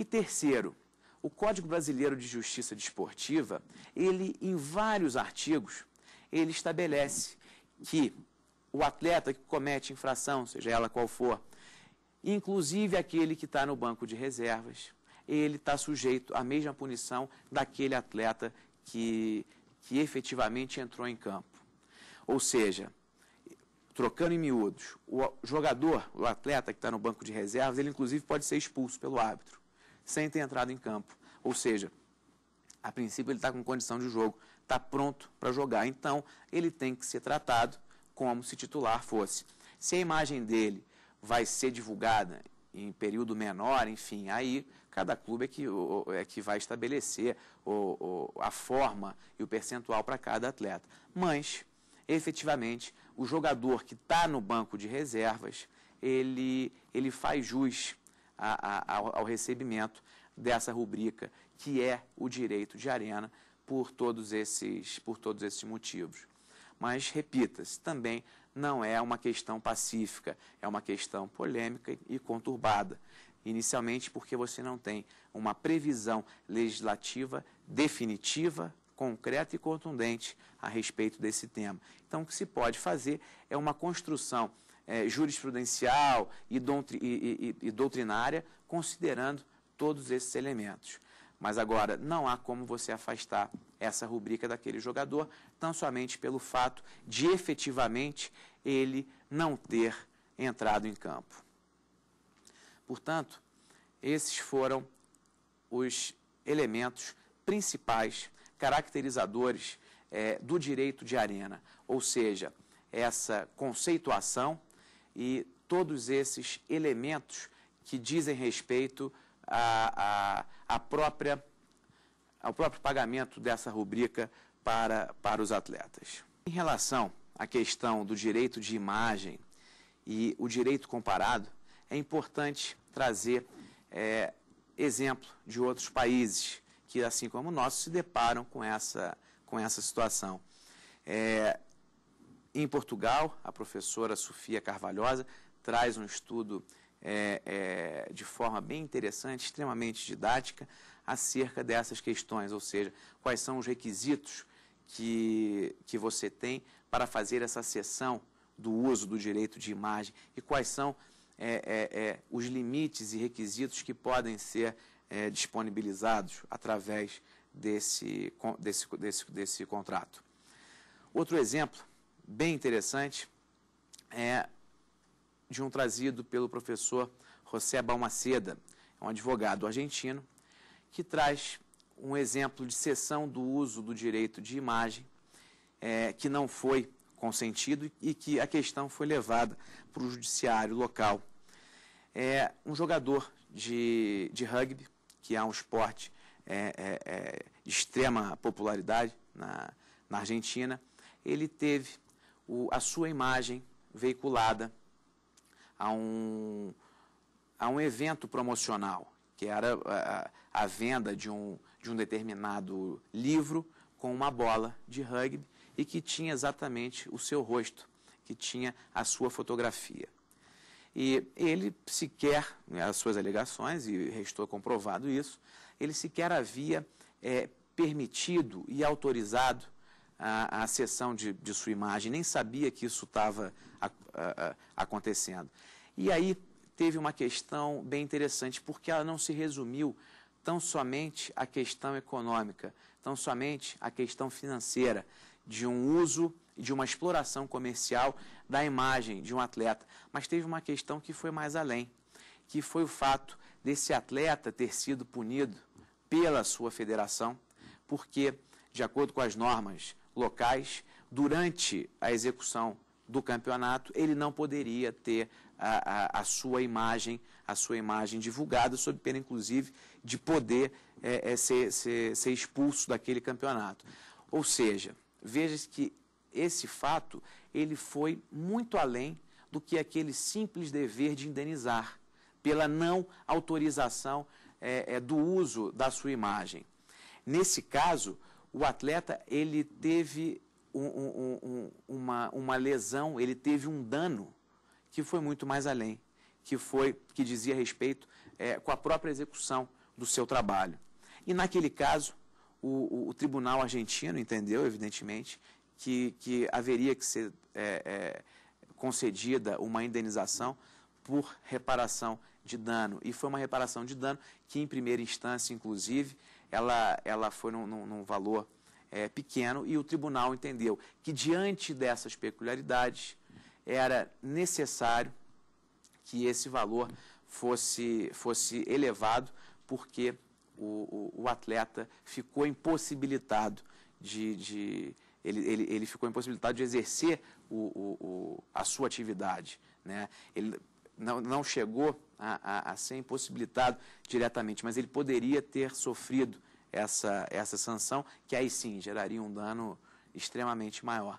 E terceiro, o Código Brasileiro de Justiça Desportiva, ele em vários artigos, ele estabelece que o atleta que comete infração, seja ela qual for, inclusive aquele que está no banco de reservas, ele está sujeito à mesma punição daquele atleta que, que efetivamente entrou em campo. Ou seja, trocando em miúdos, o jogador, o atleta que está no banco de reservas, ele inclusive pode ser expulso pelo árbitro sem ter entrado em campo. Ou seja, a princípio ele está com condição de jogo, está pronto para jogar. Então, ele tem que ser tratado como se titular fosse. Se a imagem dele vai ser divulgada em período menor, enfim, aí cada clube é que, é que vai estabelecer o, o, a forma e o percentual para cada atleta. Mas, efetivamente, o jogador que está no banco de reservas, ele, ele faz jus a, a, ao, ao recebimento dessa rubrica, que é o direito de arena, por todos esses, por todos esses motivos. Mas, repita-se, também não é uma questão pacífica, é uma questão polêmica e conturbada. Inicialmente, porque você não tem uma previsão legislativa definitiva, concreta e contundente a respeito desse tema. Então, o que se pode fazer é uma construção é, jurisprudencial e, doutri, e, e, e doutrinária, considerando todos esses elementos. Mas agora, não há como você afastar essa rubrica daquele jogador, tão somente pelo fato de efetivamente ele não ter entrado em campo. Portanto, esses foram os elementos principais, caracterizadores é, do direito de arena, ou seja, essa conceituação e todos esses elementos que dizem respeito à, à, à própria, ao próprio pagamento dessa rubrica para, para os atletas. Em relação à questão do direito de imagem e o direito comparado, é importante trazer é, exemplo de outros países que, assim como o nosso, se deparam com essa, com essa situação. É, em Portugal, a professora Sofia Carvalhosa traz um estudo é, é, de forma bem interessante, extremamente didática, acerca dessas questões, ou seja, quais são os requisitos que, que você tem para fazer essa cessão do uso do direito de imagem e quais são é, é, é os limites e requisitos que podem ser é, disponibilizados através desse, desse, desse, desse contrato. Outro exemplo bem interessante, é de um trazido pelo professor José Balmaceda, é um advogado argentino, que traz um exemplo de cessão do uso do direito de imagem é, que não foi consentido e que a questão foi levada para o judiciário local. É, um jogador de, de rugby, que é um esporte é, é, é de extrema popularidade na, na Argentina, ele teve o, a sua imagem veiculada a um, a um evento promocional, que era a, a venda de um, de um determinado livro com uma bola de rugby e que tinha exatamente o seu rosto, que tinha a sua fotografia. E ele sequer, né, as suas alegações, e restou comprovado isso, ele sequer havia é, permitido e autorizado a, acessão de, de, sua imagem, nem sabia que isso estava acontecendo. E aí teve uma questão bem interessante, porque ela não se resumiu tão somente à questão econômica, tão somente à questão financeira, de um uso de uma exploração comercial da imagem de um atleta, mas teve uma questão que foi mais além, que foi o fato desse atleta ter sido punido pela sua federação, porque, de acordo com as normas locais, durante a execução do campeonato, ele não poderia ter a, a, a sua imagem, a sua imagem divulgada, sob pena, inclusive, de poder é, é, ser, ser, ser expulso daquele campeonato. Ou seja, veja que esse fato ele foi muito além do que aquele simples dever de indenizar pela não autorização é, é, do uso da sua imagem. Nesse caso, o atleta ele teve um, um, um, uma, uma lesão, ele teve um dano que foi muito mais além, que foi que dizia respeito é, com a própria execução do seu trabalho. E naquele caso, o, o, o tribunal argentino entendeu, evidentemente, que, que haveria que ser é, é, concedida uma indenização por reparação de dano. E foi uma reparação de dano que, em primeira instância, inclusive, ela, ela foi num, num, num valor é, pequeno e o tribunal entendeu que, diante dessas peculiaridades, era necessário que esse valor fosse, fosse elevado, porque o, o, o atleta ficou impossibilitado de, de ele, ele, ele, ficou impossibilitado de exercer o, o, o, a sua atividade. Né? Ele não, não chegou a, a, a ser impossibilitado diretamente, mas ele poderia ter sofrido essa, essa sanção, que aí sim geraria um dano extremamente maior.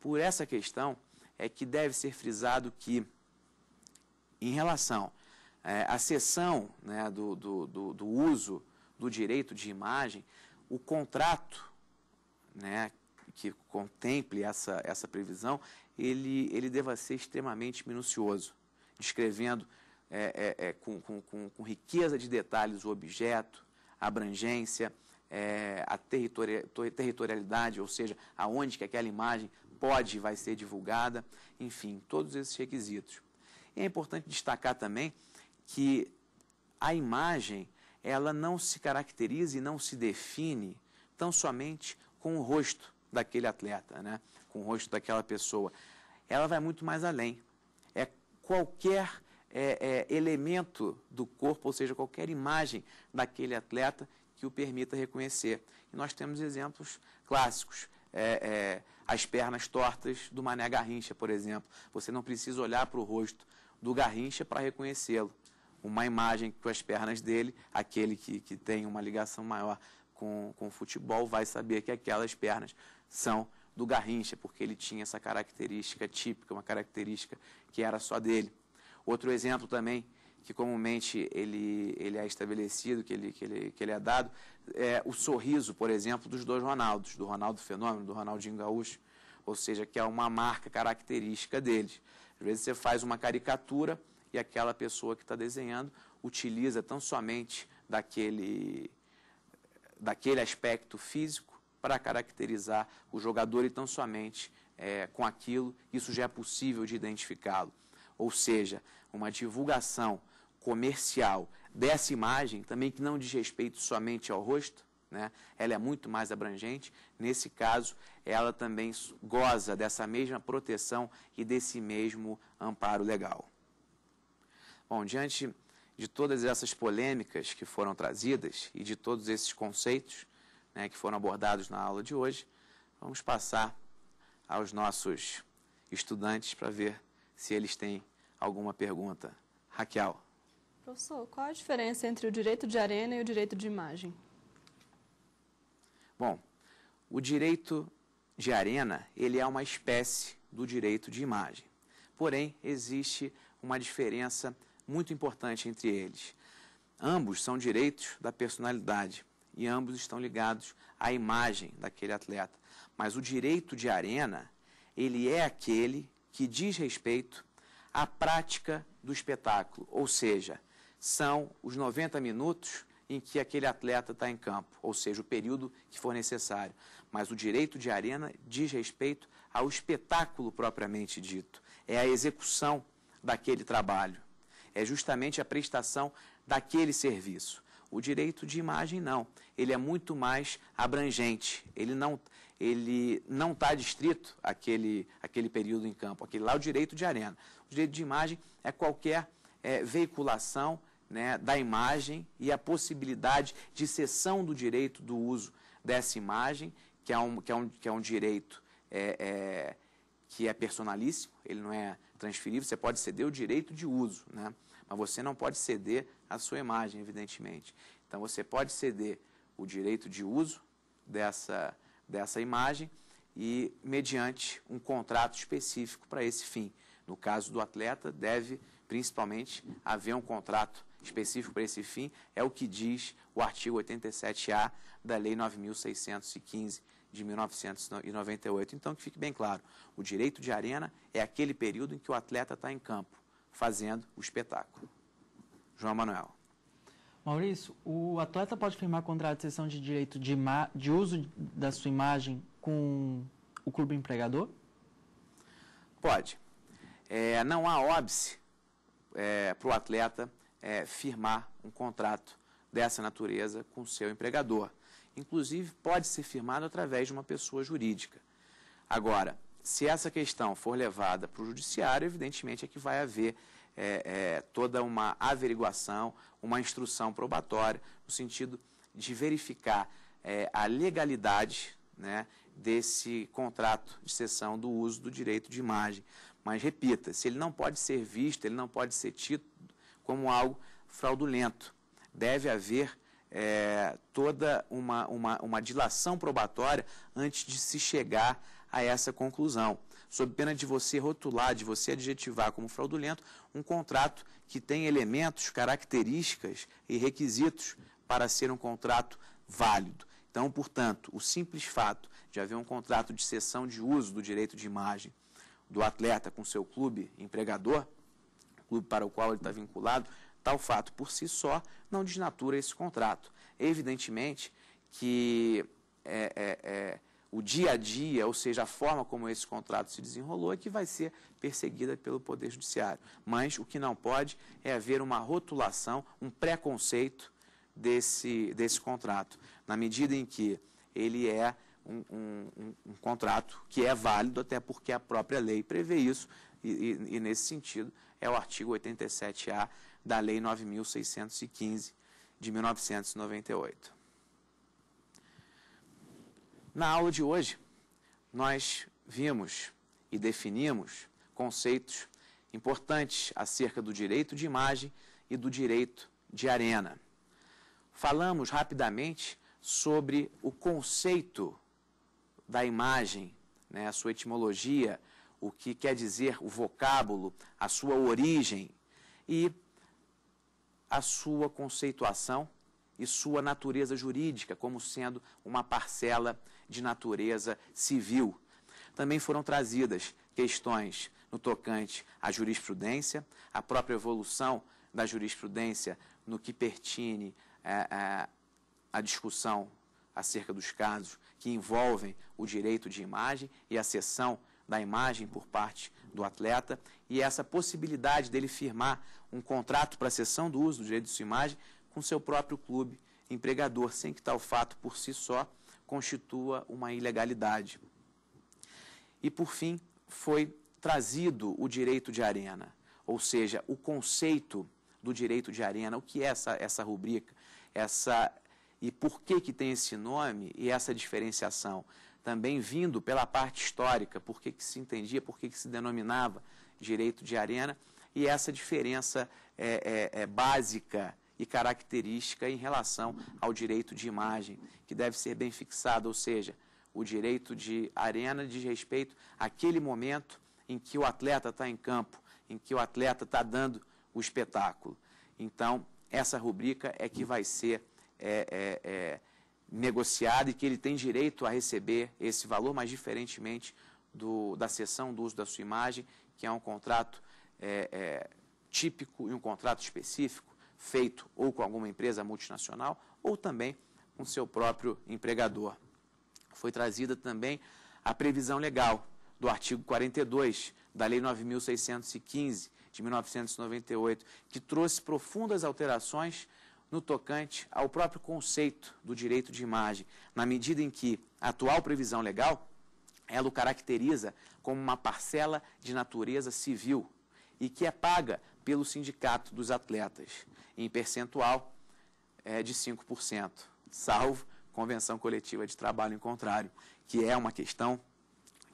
Por essa questão, é que deve ser frisado que, em relação é, à cessão né, do, do, do, do, uso do direito de imagem, o contrato né, que contemple essa, essa previsão, ele, ele deva ser extremamente minucioso descrevendo é, é, é com, com, com, riqueza de detalhes o objeto, a abrangência, é, a territori territorialidade, ou seja, aonde que aquela imagem pode e vai ser divulgada, enfim, todos esses requisitos. E é importante destacar também que a imagem ela não se caracteriza e não se define tão somente com o rosto daquele atleta, né? com o rosto daquela pessoa. Ela vai muito mais além qualquer é, é, elemento do corpo, ou seja, qualquer imagem daquele atleta que o permita reconhecer. E nós temos exemplos clássicos. É, é, as pernas tortas do Mané Garrincha, por exemplo. Você não precisa olhar para o rosto do Garrincha para reconhecê-lo. Uma imagem com as pernas dele, aquele que, que tem uma ligação maior com, com o futebol, vai saber que aquelas pernas são do Garrincha, porque ele tinha essa característica típica, uma característica que era só dele. Outro exemplo também, que comumente ele, ele é estabelecido, que ele, que, ele, que ele é dado, é o sorriso, por exemplo, dos dois Ronaldos, do Ronaldo Fenômeno, do Ronaldinho Gaúcho, ou seja, que é uma marca característica deles. Às vezes você faz uma caricatura e aquela pessoa que está desenhando utiliza tão somente daquele, daquele aspecto físico, para caracterizar o jogador e tão somente é, com aquilo, isso já é possível de identificá-lo. Ou seja, uma divulgação comercial dessa imagem, também que não diz respeito somente ao rosto, né? ela é muito mais abrangente. Nesse caso, ela também goza dessa mesma proteção e desse mesmo amparo legal. Bom, diante de todas essas polêmicas que foram trazidas e de todos esses conceitos, né, que foram abordados na aula de hoje, vamos passar aos nossos estudantes para ver se eles têm alguma pergunta. Raquel. Professor, qual a diferença entre o direito de arena e o direito de imagem? Bom, o direito de arena, ele é uma espécie do direito de imagem. Porém, existe uma diferença muito importante entre eles. Ambos são direitos da personalidade, e ambos estão ligados à imagem daquele atleta. Mas o direito de arena, ele é aquele que diz respeito à prática do espetáculo, ou seja, são os 90 minutos em que aquele atleta está em campo, ou seja, o período que for necessário. Mas o direito de arena diz respeito ao espetáculo propriamente dito, é a execução daquele trabalho, é justamente a prestação daquele serviço. O direito de imagem não, ele é muito mais abrangente. Ele não ele não está distrito aquele aquele período em campo. Aquele lá é o direito de arena. O direito de imagem é qualquer é, veiculação né, da imagem e a possibilidade de cessão do direito do uso dessa imagem, que é um, que é um, que é um direito é, é, que é personalíssimo, ele não é transferível, você pode ceder o direito de uso. Né? Mas você não pode ceder a sua imagem, evidentemente. Então você pode ceder o direito de uso dessa, dessa imagem e mediante um contrato específico para esse fim. No caso do atleta, deve principalmente haver um contrato específico para esse fim, é o que diz o artigo 87A da Lei 9615 de 1998. Então, que fique bem claro: o direito de arena é aquele período em que o atleta está em campo fazendo o espetáculo. João Manuel. Maurício, o atleta pode firmar contrato de cessão de direito de, de uso da sua imagem com o clube empregador? Pode. É, não há óbice é, para o atleta é, firmar um contrato dessa natureza com seu empregador. Inclusive, pode ser firmado através de uma pessoa jurídica. Agora, se essa questão for levada para o judiciário, evidentemente é que vai haver é, é, toda uma averiguação, uma instrução probatória, no sentido de verificar é, a legalidade né, desse contrato de cessão do uso do direito de imagem. Mas, repita, se ele não pode ser visto, ele não pode ser tido como algo fraudulento. Deve haver é, toda uma, uma, uma dilação probatória antes de se chegar a essa conclusão, sob pena de você rotular, de você adjetivar como fraudulento um contrato que tem elementos, características e requisitos para ser um contrato válido. Então, portanto, o simples fato de haver um contrato de cessão de uso do direito de imagem do atleta com seu clube empregador, clube para o qual ele está vinculado, tal fato por si só não desnatura esse contrato. Evidentemente que é, é, é o dia a dia, ou seja, a forma como esse contrato se desenrolou, é que vai ser perseguida pelo Poder Judiciário. Mas o que não pode é haver uma rotulação, um preconceito desse, desse contrato, na medida em que ele é um, um, um, um contrato que é válido, até porque a própria lei prevê isso, e, e, e nesse sentido é o artigo 87A da Lei 9.615 de 1998. Na aula de hoje, nós vimos e definimos conceitos importantes acerca do direito de imagem e do direito de arena. Falamos rapidamente sobre o conceito da imagem, né, a sua etimologia, o que quer dizer o vocábulo, a sua origem e a sua conceituação e sua natureza jurídica como sendo uma parcela de natureza civil. Também foram trazidas questões no tocante à jurisprudência, à própria evolução da jurisprudência no que pertine é, é, à, discussão acerca dos casos que envolvem o direito de imagem e a cessão da imagem por parte do atleta e essa possibilidade dele firmar um contrato para a cessão do uso do direito de sua imagem com seu próprio clube empregador, sem que tal fato por si só constitua uma ilegalidade. E por fim, foi trazido o direito de arena, ou seja, o conceito do direito de arena, o que é essa, essa rubrica, essa e por que que tem esse nome e essa diferenciação, também vindo pela parte histórica, por que que se entendia, por que que se denominava direito de arena e essa diferença é, é, é básica e característica em relação ao direito de imagem, que deve ser bem fixado, ou seja, o direito de arena diz respeito àquele momento em que o atleta está em campo, em que o atleta está dando o espetáculo. Então, essa rubrica é que vai ser é, é, é, negociada e que ele tem direito a receber esse valor, mas diferentemente do, da cessão do uso da sua imagem, que é um contrato é, é, típico e um contrato específico feito ou com alguma empresa multinacional ou também com seu próprio empregador. Foi trazida também a previsão legal do artigo 42 da Lei 9615 de 1998, que trouxe profundas alterações no tocante ao próprio conceito do direito de imagem, na medida em que a atual previsão legal ela o caracteriza como uma parcela de natureza civil e que é paga pelo Sindicato dos Atletas, em percentual é, de 5%, salvo convenção coletiva de trabalho em contrário, que é uma questão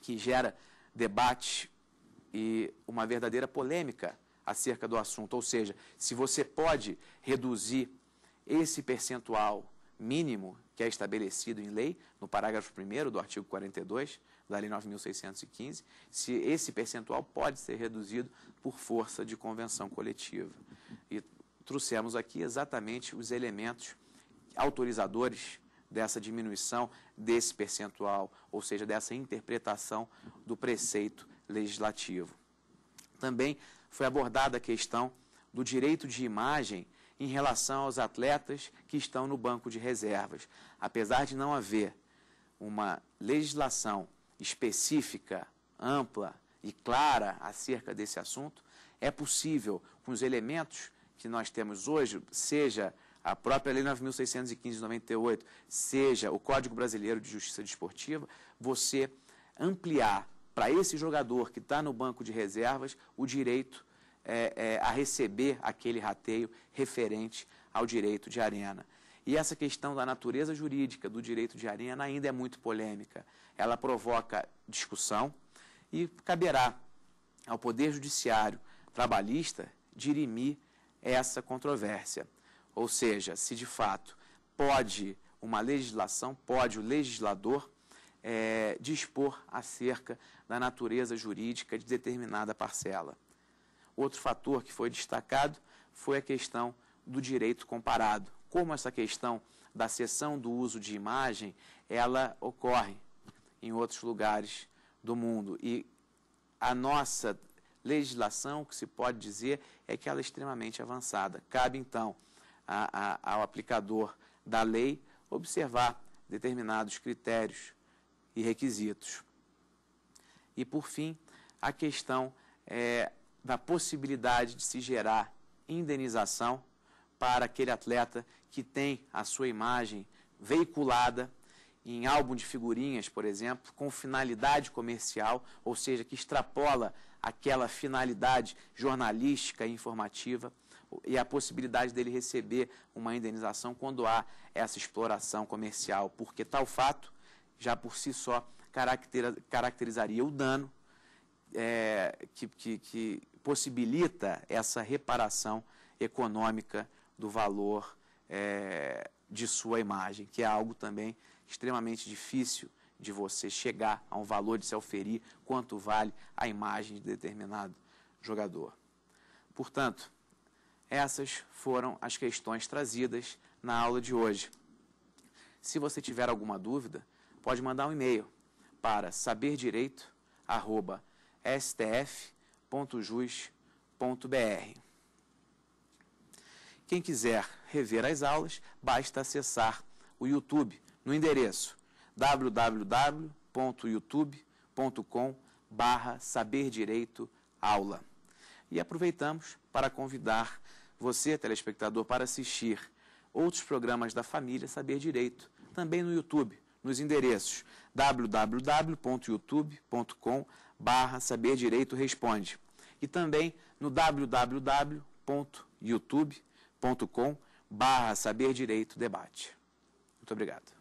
que gera debate e uma verdadeira polêmica acerca do assunto. Ou seja, se você pode reduzir esse percentual mínimo que é estabelecido em lei, no parágrafo 1 do artigo 42 da Lei 9.615, se esse percentual pode ser reduzido por força de convenção coletiva. E trouxemos aqui exatamente os elementos autorizadores dessa diminuição desse percentual, ou seja, dessa interpretação do preceito legislativo. Também foi abordada a questão do direito de imagem em relação aos atletas que estão no banco de reservas. Apesar de não haver uma legislação específica, ampla e clara acerca desse assunto, é possível, com os elementos que nós temos hoje, seja a própria Lei 9.615 de 98, seja o Código Brasileiro de Justiça Desportiva, você ampliar para esse jogador que está no banco de reservas o direito é, é, a receber aquele rateio referente ao direito de arena. E essa questão da natureza jurídica do direito de arena ainda é muito polêmica. Ela provoca discussão e caberá ao Poder Judiciário trabalhista dirimir essa controvérsia. Ou seja, se de fato pode uma legislação, pode o legislador é, dispor acerca da natureza jurídica de determinada parcela. Outro fator que foi destacado foi a questão do direito comparado como essa questão da cessão do uso de imagem, ela ocorre em outros lugares do mundo. E a nossa legislação, o que se pode dizer, é que ela é extremamente avançada. Cabe, então, a, a, ao aplicador da lei observar determinados critérios e requisitos. E, por fim, a questão é, da possibilidade de se gerar indenização para aquele atleta que tem a sua imagem veiculada em álbum de figurinhas, por exemplo, com finalidade comercial, ou seja, que extrapola aquela finalidade jornalística e informativa e a possibilidade dele receber uma indenização quando há essa exploração comercial, porque tal fato já por si só caracterizaria o dano é, que, que, que possibilita essa reparação econômica do valor é, de sua imagem, que é algo também extremamente difícil de você chegar a um valor de se oferir quanto vale a imagem de determinado jogador. Portanto, essas foram as questões trazidas na aula de hoje. Se você tiver alguma dúvida, pode mandar um e-mail para saberdireito@stf.jus.br. Quem quiser rever as aulas, basta acessar o YouTube no endereço www.youtube.com saberdireitoaula aula. E aproveitamos para convidar você, telespectador, para assistir outros programas da família Saber Direito, também no YouTube, nos endereços www.youtube.com saberdireitoresponde Responde e também no www.youtube.com barra Saber Direito Debate. Muito obrigado.